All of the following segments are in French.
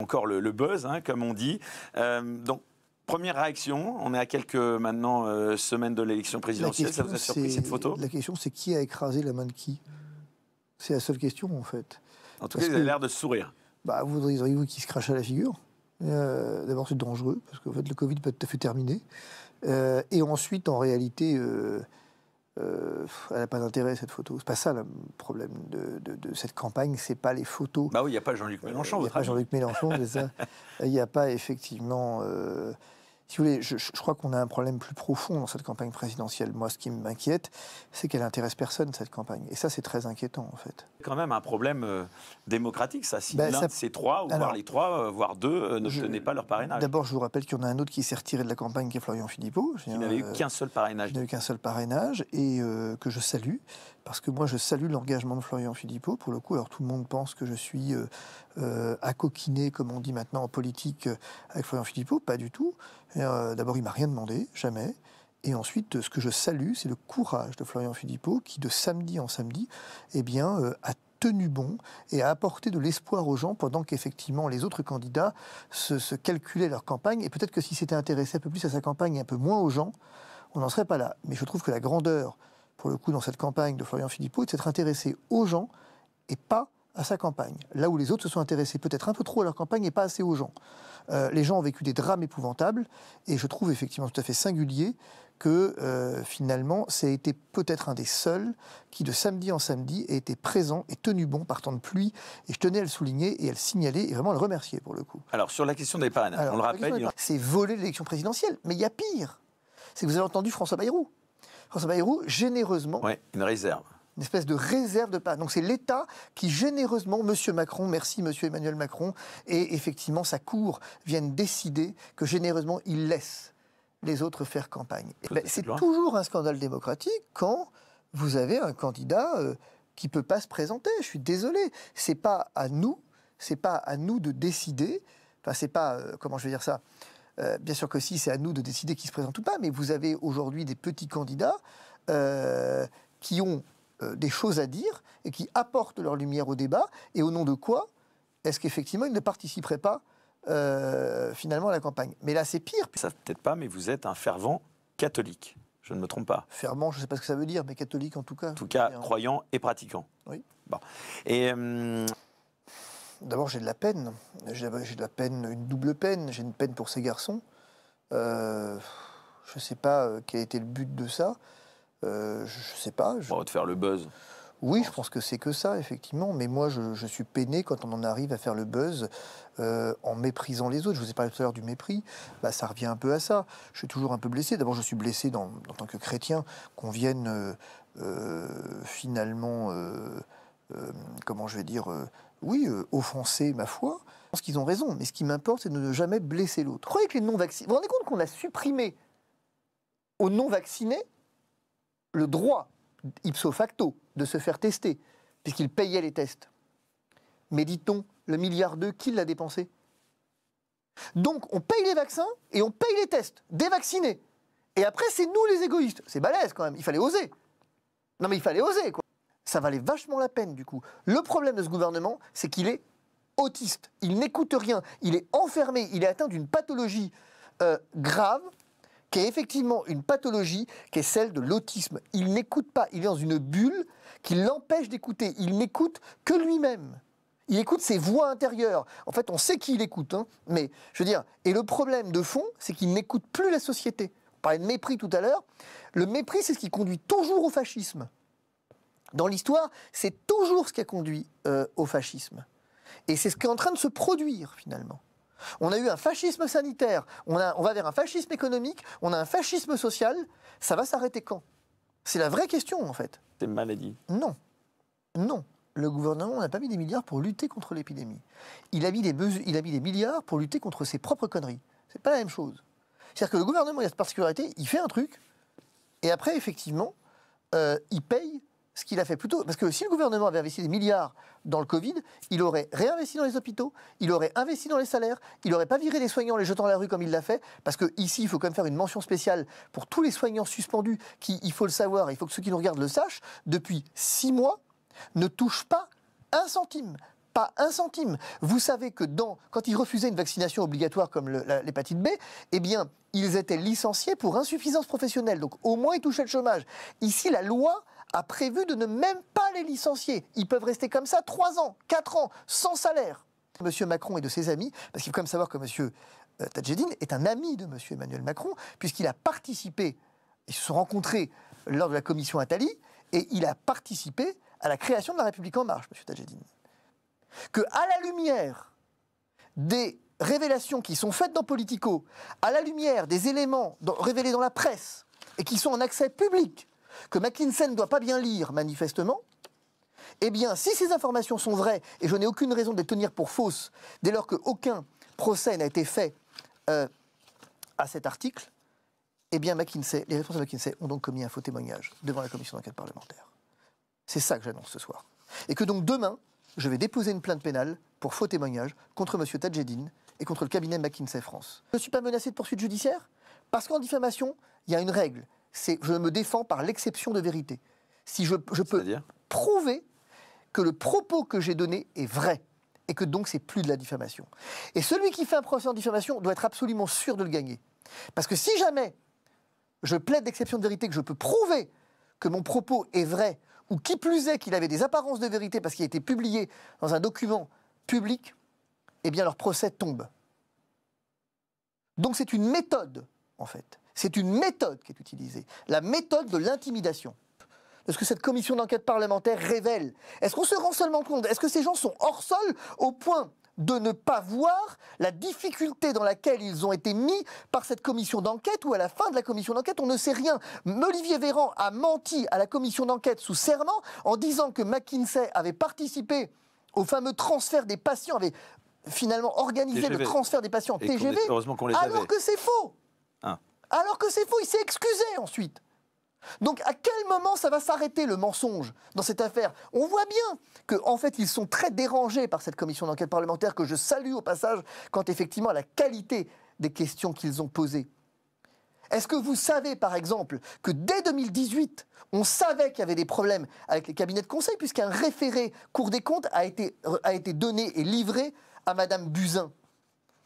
encore le, buzz, hein, comme on dit. Euh, donc, première réaction, on est à quelques maintenant euh, semaines de l'élection présidentielle, ça vous a surpris cette photo La question, c'est qui a écrasé la main de qui C'est la seule question, en fait. En tout cas, vous avez l'air de sourire. Bah, voudriez-vous qu'il se crache à la figure euh, D'abord, c'est dangereux, parce que fait, le Covid peut être tout à fait terminé. et ensuite, en réalité euh, elle n'a pas d'intérêt cette photo. C'est pas ça le problème de, cette campagne, c'est pas les photos. Bah oui, il n'y a pas Jean-Luc Mélenchon. Il euh, n'y a pas Jean-Luc Mélenchon, Il n'y euh, a pas effectivement si vous voulez, je, crois qu'on a un problème plus profond dans cette campagne présidentielle. Moi, ce qui m'inquiète, c'est qu'elle intéresse personne, cette campagne. Et ça, c'est très inquiétant, en fait. C'est quand même un problème euh, démocratique, ça. Si ben, l'un de ces trois, voire les trois, euh, voire deux, euh, ne je... pas leur parrainage. D'abord, je vous rappelle qu'il y en a un autre qui s'est retiré de la campagne, qui est Florian Philippot. Il n'avait eu qu'un seul parrainage. Il n'avait eu qu'un seul parrainage, et que je salue parce que moi je salue l'engagement de Florian Philippot, pour le coup, alors tout le monde pense que je suis à euh, euh, coquiner, comme on dit maintenant en politique, euh, avec Florian Philippot, pas du tout. D'abord, il m'a rien demandé, jamais. Et ensuite, ce que je salue, c'est le courage de Florian Philippot, qui de samedi en samedi, eh bien, a tenu bon et a apporté de l'espoir aux gens pendant qu'effectivement les autres candidats se, se, calculaient leur campagne. Et peut-être que s'il s'était intéressé un peu plus à sa campagne et un peu moins aux gens, on n'en serait pas là. Mais je trouve que la grandeur pour le coup, dans cette campagne de Florian Philippot, de s'être intéressé aux gens et pas à sa campagne. Là où les autres se sont intéressés peut-être un peu trop à leur campagne et pas assez aux gens. Euh, les gens ont vécu des drames épouvantables et je trouve effectivement tout à fait singulier que euh, finalement, c'est été peut-être un des seuls qui, de samedi en samedi, a été présent et tenu bon par temps de pluie. Et je tenais à le souligner et à le signaler et vraiment à le remercier pour le coup. Alors, sur la question des pannes, on le rappelle. C'est voler l'élection présidentielle, mais il y a pire. C'est que vous avez entendu François Bayrou. François Bayrou, généreusement. Oui, une réserve une espèce de réserve de pas. Donc c'est l'État qui généreusement, Monsieur Macron, merci Monsieur Emmanuel Macron, et effectivement sa cour viennent décider que généreusement il laisse les autres faire campagne. c'est toujours un scandale démocratique quand vous avez un candidat euh, qui peut pas se présenter. Je suis désolé, c'est pas à nous, c'est pas à nous de décider. Enfin c'est pas euh, comment je vais dire ça. Euh, bien sûr que si, c'est à nous de décider qui se présente ou pas, mais vous avez aujourd'hui des petits candidats euh, qui ont euh, des choses à dire et qui apportent leur lumière au débat. Et au nom de quoi est-ce qu'effectivement ils ne participeraient pas finalement à la campagne Mais là, c'est pire. Ça, peut-être pas, mais vous êtes un fervent catholique. Je ne me trompe pas. Fervent, je ne sais pas ce que ça veut dire, mais catholique en tout cas. En tout cas, croyant et pratiquant. Oui. Bon. Et hum, D'abord, j'ai de la peine. J'ai de la peine, une double peine. J'ai une peine pour ces garçons. Euh, je ne sais pas euh, quel été le but de ça. Euh, je ne sais pas. Je... faire le buzz. Oui, je pense que c'est que ça, effectivement. Mais moi, je, suis peiné quand on en arrive à faire le buzz en méprisant les autres. Je vous ai parlé tout à l'heure du mépris. Bah, ça revient un peu à ça. Je suis toujours un peu blessé. D'abord, je suis blessé en tant que chrétien qu'on vienne finalement, comment je vais dire, oui, euh, offensé, ma foi, je pense qu'ils ont raison, mais ce qui m'importe, c'est de ne jamais blesser l'autre. Vous les non-vaccinés. Vous rendez compte qu'on a supprimé aux non-vaccinés le droit, ipso facto, de se faire tester, puisqu'ils payaient les tests. Mais dit-on, le milliard d'eux, qui l'a dépensé Donc on paye les vaccins et on paye les tests, des vaccinés. Et après, c'est nous les égoïstes. C'est balèze quand même, il fallait oser. Non mais il fallait oser quoi ça valait vachement la peine du coup. Le problème de ce gouvernement, c'est qu'il est autiste, il n'écoute rien, il est enfermé, il est atteint d'une pathologie euh, grave qui est effectivement une pathologie qui est celle de l'autisme. Il n'écoute pas, il est dans une bulle qui l'empêche d'écouter, il n'écoute que lui-même. Il écoute ses voix intérieures. En fait, on sait qui il écoute, hein. mais je veux dire, et le problème de fond, c'est qu'il n'écoute plus la société. On parlait de mépris tout à l'heure. Le mépris, c'est ce qui conduit toujours au fascisme dans l'histoire, c'est toujours ce qui a conduit euh, au fascisme. Et c'est ce qui est en train de se produire finalement. On a eu un fascisme sanitaire, on, a, on va vers un fascisme économique, on a un fascisme social. Ça va s'arrêter quand C'est la vraie question en fait. C'est une maladie. Non. Non. Le gouvernement n'a pas mis des milliards pour lutter contre l'épidémie. Il, a mis des il a mis des milliards pour lutter contre ses propres conneries. C'est pas la même chose. C'est-à-dire que le gouvernement, il a cette particularité, il fait un truc, et après, effectivement, euh, il paye ce qu'il a fait plutôt, parce que si le gouvernement avait investi des milliards dans le Covid, il aurait réinvesti dans les hôpitaux, il aurait investi dans les salaires, il n'aurait pas viré les soignants, les jetant à la rue comme il l'a fait, parce que ici, il faut quand même faire une mention spéciale pour tous les soignants suspendus qui, il faut le savoir, il faut que ceux qui nous regardent le sachent, depuis six mois, ne touchent pas un centime, pas un centime. Vous savez que quand ils refusaient une vaccination obligatoire comme l'hépatite B, eh bien, ils étaient licenciés pour insuffisance professionnelle. Donc, au moins, ils touchaient le chômage. Ici, la loi a prévu de ne même pas les licencier. Ils peuvent rester comme ça trois ans, quatre ans, sans salaire. Monsieur Macron et de ses amis, parce qu'il faut quand même savoir que M. Euh, Tadjedine est un ami de Monsieur Emmanuel Macron, puisqu'il a participé, ils se sont rencontrés lors de la commission Attali, et il a participé à la création de la République en marche, Monsieur Tadjedine. Que à la lumière des révélations qui sont faites dans Politico, à la lumière des éléments révélés dans la presse et qui sont en accès public que McKinsey ne doit pas bien lire, manifestement, eh bien, si ces informations sont vraies, et je n'ai aucune raison de les tenir pour fausses, dès lors qu'aucun procès n'a été fait euh, à cet article, eh bien, McKinsey, les responsables de McKinsey ont donc commis un faux témoignage devant la commission d'enquête parlementaire. C'est ça que j'annonce ce soir. Et que donc demain, je vais déposer une plainte pénale pour faux témoignage contre M. Tadjedine et contre le cabinet McKinsey France. Je ne suis pas menacé de poursuite judiciaire parce qu'en diffamation, il y a une règle c'est je me défends par l'exception de vérité. Si je, je peux prouver que le propos que j'ai donné est vrai et que donc c'est plus de la diffamation. Et celui qui fait un procès en diffamation doit être absolument sûr de le gagner. Parce que si jamais je plaide d'exception de vérité, que je peux prouver que mon propos est vrai, ou qui plus est qu'il avait des apparences de vérité parce qu'il a été publié dans un document public, eh bien leur procès tombe. Donc c'est une méthode, en fait. C'est une méthode qui est utilisée, la méthode de l'intimidation. De ce que cette commission d'enquête parlementaire révèle. Est-ce qu'on se rend seulement compte Est-ce que ces gens sont hors sol au point de ne pas voir la difficulté dans laquelle ils ont été mis par cette commission d'enquête ou à la fin de la commission d'enquête, on ne sait rien. Olivier Véran a menti à la commission d'enquête sous serment en disant que McKinsey avait participé au fameux transfert des patients, avait finalement organisé le transfert des patients TGV, alors que c'est faux. Alors que c'est faux, il s'est excusé ensuite. Donc à quel moment ça va s'arrêter le mensonge dans cette affaire On voit bien qu'en en fait ils sont très dérangés par cette commission d'enquête parlementaire que je salue au passage quant effectivement à la qualité des questions qu'ils ont posées. Est-ce que vous savez, par exemple, que dès 2018, on savait qu'il y avait des problèmes avec les cabinets de conseil, puisqu'un référé cours des comptes a été, a été donné et livré à Madame Buzyn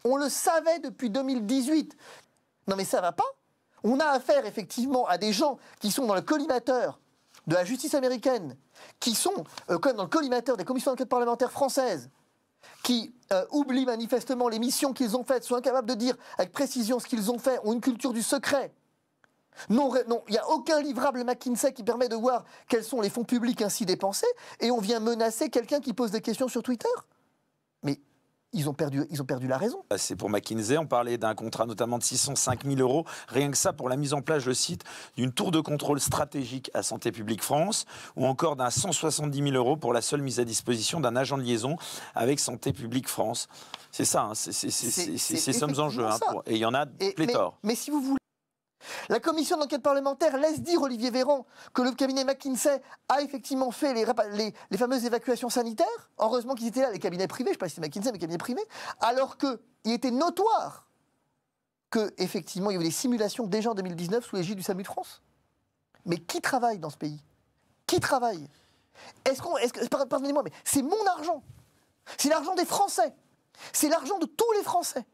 On le savait depuis 2018 non mais ça va pas. On a affaire effectivement à des gens qui sont dans le collimateur de la justice américaine, qui sont comme euh, dans le collimateur des commissions d'enquête parlementaires françaises, qui euh, oublient manifestement les missions qu'ils ont faites, sont incapables de dire avec précision ce qu'ils ont fait, ont une culture du secret. Non, il n'y a aucun livrable McKinsey qui permet de voir quels sont les fonds publics ainsi dépensés, et on vient menacer quelqu'un qui pose des questions sur Twitter ils ont perdu, ils ont perdu la raison. Euh, c'est pour McKinsey, on parlait d'un contrat notamment de 605 000 euros, rien que ça pour la mise en place, je cite, d'une tour de contrôle stratégique à Santé publique France, ou encore d'un 170 000 euros pour la seule mise à disposition d'un agent de liaison avec Santé publique France. C'est ça, hein, c'est ces sommes en jeu, hein, et il y en a pléthore. mais si vous voulez... La commission d'enquête parlementaire laisse dire Olivier Véran que le cabinet McKinsey a effectivement fait les, fameuses évacuations sanitaires. Heureusement qu'ils étaient là, les cabinets privés, je ne sais pas si c'est McKinsey, mais cabinets privés. Alors qu'il était notoire qu'effectivement il y avait des simulations déjà en 2019 sous l'égide du SAMU de France. Mais qui travaille dans ce pays Qui travaille Est-ce qu'on. Est pardonnez-moi, mais c'est mon argent. C'est l'argent des Français. C'est l'argent de tous les Français.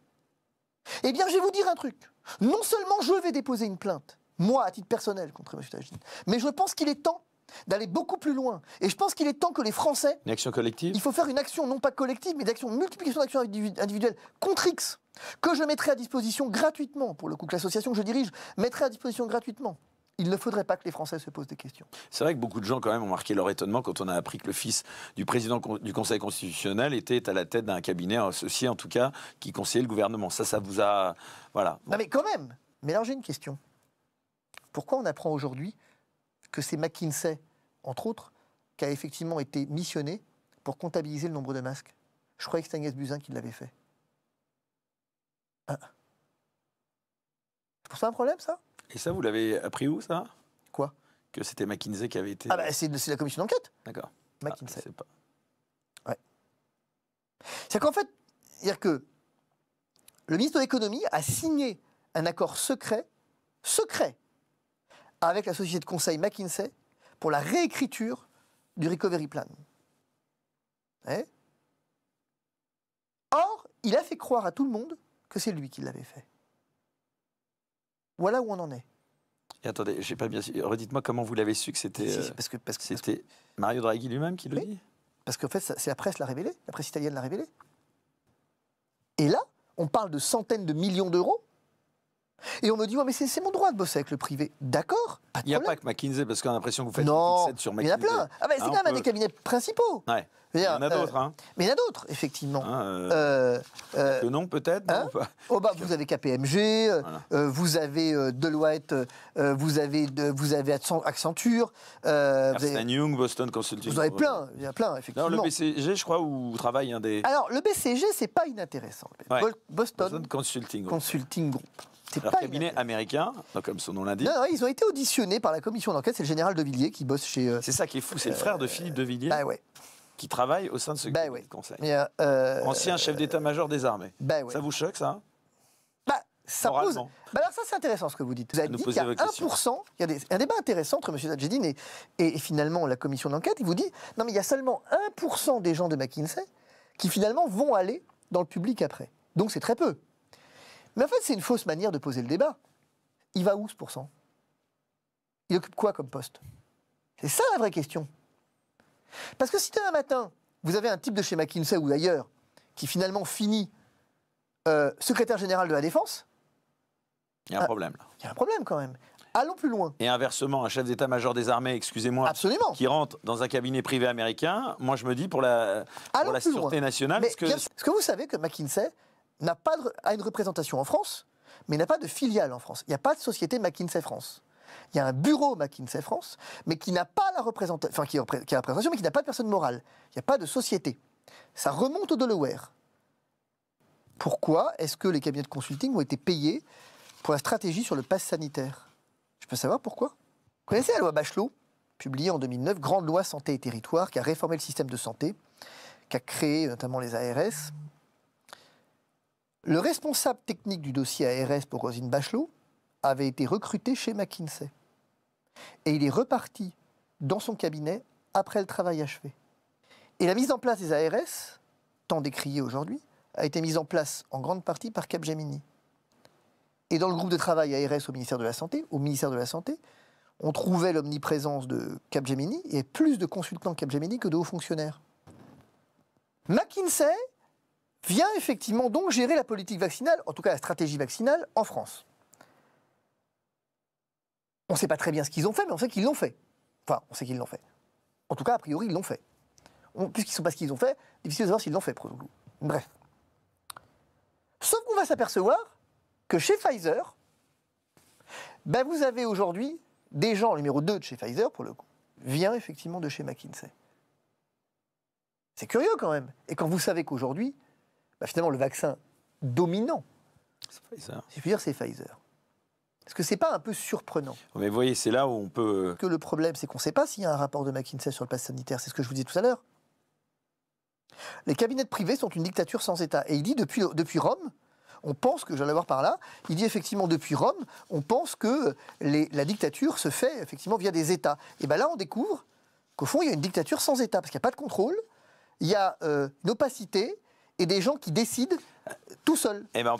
Eh bien, je vais vous dire un truc non seulement je vais déposer une plainte, moi à titre personnel contre M. Tajid, mais je pense qu'il est temps d'aller beaucoup plus loin. Et je pense qu'il est temps que les Français... Une action collective Il faut faire une action, non pas collective, mais d'action, multiplication d'actions individuelles contre X, que je mettrai à disposition gratuitement, pour le coup, que l'association que je dirige mettrai à disposition gratuitement il ne faudrait pas que les Français se posent des questions. C'est vrai que beaucoup de gens, quand même, ont marqué leur étonnement quand on a appris que le fils du président du Conseil constitutionnel était à la tête d'un cabinet associé, euh, en tout cas, qui conseillait le gouvernement. Ça, ça vous a. Voilà. Non, mais quand même Mais alors, j'ai une question. Pourquoi on apprend aujourd'hui que c'est McKinsey, entre autres, qui a effectivement été missionné pour comptabiliser le nombre de masques Je crois que c'était Agnès Buzyn qui l'avait fait. Hein c'est pour ça un problème, ça et ça, vous l'avez appris où, ça Quoi Que c'était McKinsey qui avait été. Ah, bah, c'est, la commission d'enquête. D'accord. McKinsey. c'est ah, pas. Ouais. C'est qu'en fait, à dire que le ministre de l'économie a signé un accord secret, secret, avec la société de conseil McKinsey pour la réécriture du recovery plan. Or, il a fait croire à tout le monde que c'est lui qui l'avait fait. Voilà où on en est. Et attendez, j'ai pas bien. Redites-moi comment vous l'avez su que c'était. Euh, parce que parce que c'était Mario Draghi lui-même qui le dit. Parce qu'en fait, c'est la presse l'a révélé, la presse italienne l'a révélé. Et là, on parle de centaines de millions d'euros et on me dit, mais c'est mon droit de bosser avec le privé. D'accord Il n'y a pas que McKinsey, parce qu'on a l'impression que vous faites non, sur McKinsey. Il y en a plein. Ah, bah, c'est ah, quand même un des cabinets principaux. Il y en a d'autres. Euh, hein. Mais il y en a d'autres, effectivement. Ah, euh, euh, euh peut-être hein oh, bah, Vous avez KPMG, euh, vous avez Deloitte, vous, avez, vous avez Accenture. Ernst avez... Boston Consulting. Vous en avez plein, il y a plein, effectivement. le BCG, je crois, où travaille un des. Alors, le BCG, c'est pas inintéressant. Boston, Boston Consulting Group. C'est pas cabinet américain, comme son nom l'indique. Non, ils ont été auditionnés par la commission d'enquête. C'est le général de Villiers qui bosse chez. Euh, c'est ça qui est fou, c'est le frère de euh, Philippe de Villiers. Bah qui travaille au sein de ce bah conseil. Euh, Ancien chef d'état-major des armées. Bah Ça vous choque, ça hein bah, ça pose. alors, ça, c'est intéressant ce que vous dites. Vous avez dit qu'il y a 1%, il y a un débat intéressant entre M. Zadjedine et, et finalement la commission d'enquête. Il vous dit non, mais il y a seulement 1% des gens de McKinsey qui finalement vont aller dans le public après. Donc, c'est très peu en fait, c'est une fausse manière de poser le débat. Il va où ce pourcent Il occupe quoi comme poste C'est ça la vraie question. Parce que si demain matin, vous avez un type de chez McKinsey ou ailleurs, qui finalement finit euh, secrétaire général de la défense. Il y a un ah, problème. Là. Il y a un problème quand même. Allons plus loin. Et inversement, un chef d'état-major des armées, excusez-moi, qui rentre dans un cabinet privé américain, moi je me dis pour la, sûreté nationale. est que... que vous savez que McKinsey n'a pas a une représentation en France, mais n'a pas de filiale en France. Il n'y a pas de société McKinsey France. Il y a un bureau McKinsey France, mais qui n'a pas la représentation, enfin qui, a la représentation, mais qui n'a pas de personne morale. Il n'y a pas de société. Ça remonte au Delaware. Pourquoi est-ce que les cabinets de consulting ont été payés pour la stratégie sur le pass sanitaire Je peux savoir pourquoi Vous connaissez la loi Bachelot, publiée en 2009, Grande loi santé et territoire, qui a réformé le système de santé, qui a créé notamment les ARS, le responsable technique du dossier ARS pour Rosine Bachelot avait été recruté chez McKinsey. Et il est reparti dans son cabinet après le travail achevé. Et la mise en place des ARS, tant décriée aujourd'hui, a été mise en place en grande partie par Capgemini. Et dans le groupe de travail ARS au ministère de la Santé, au ministère de la Santé, on trouvait l'omniprésence de Capgemini et plus de consultants Capgemini que de hauts fonctionnaires. McKinsey vient effectivement donc gérer la politique vaccinale, en tout cas la stratégie vaccinale, en France. On ne sait pas très bien ce qu'ils ont fait, mais on sait qu'ils l'ont fait. Enfin, on sait qu'ils l'ont fait. En tout cas, a priori, ils l'ont fait. Puisqu'ils ne sont pas ce qu'ils ont fait, difficile de savoir s'ils l'ont fait, coup. Bref. Sauf qu'on va s'apercevoir que chez Pfizer, ben vous avez aujourd'hui des gens, numéro 2 de chez Pfizer, pour le coup, vient effectivement de chez McKinsey. C'est curieux quand même. Et quand vous savez qu'aujourd'hui, bah, finalement, le vaccin dominant, je dire, c'est Pfizer. Est-ce que c'est pas un peu surprenant oh, Mais vous voyez, c'est là où on peut. Euh, que le problème, c'est qu'on ne sait pas s'il y a un rapport de McKinsey sur le pass sanitaire. C'est ce que je vous disais tout à l'heure. Les cabinets privés sont une dictature sans État. Et il dit depuis, depuis Rome, on pense que, j'allais voir par là, il dit effectivement depuis Rome, on pense que la dictature se fait effectivement via des États. Et bien là, on découvre qu'au fond, il y a une dictature sans État, parce qu'il n'y a pas de contrôle, il y a euh, une opacité, et des gens qui décident tout seuls. Eh ben,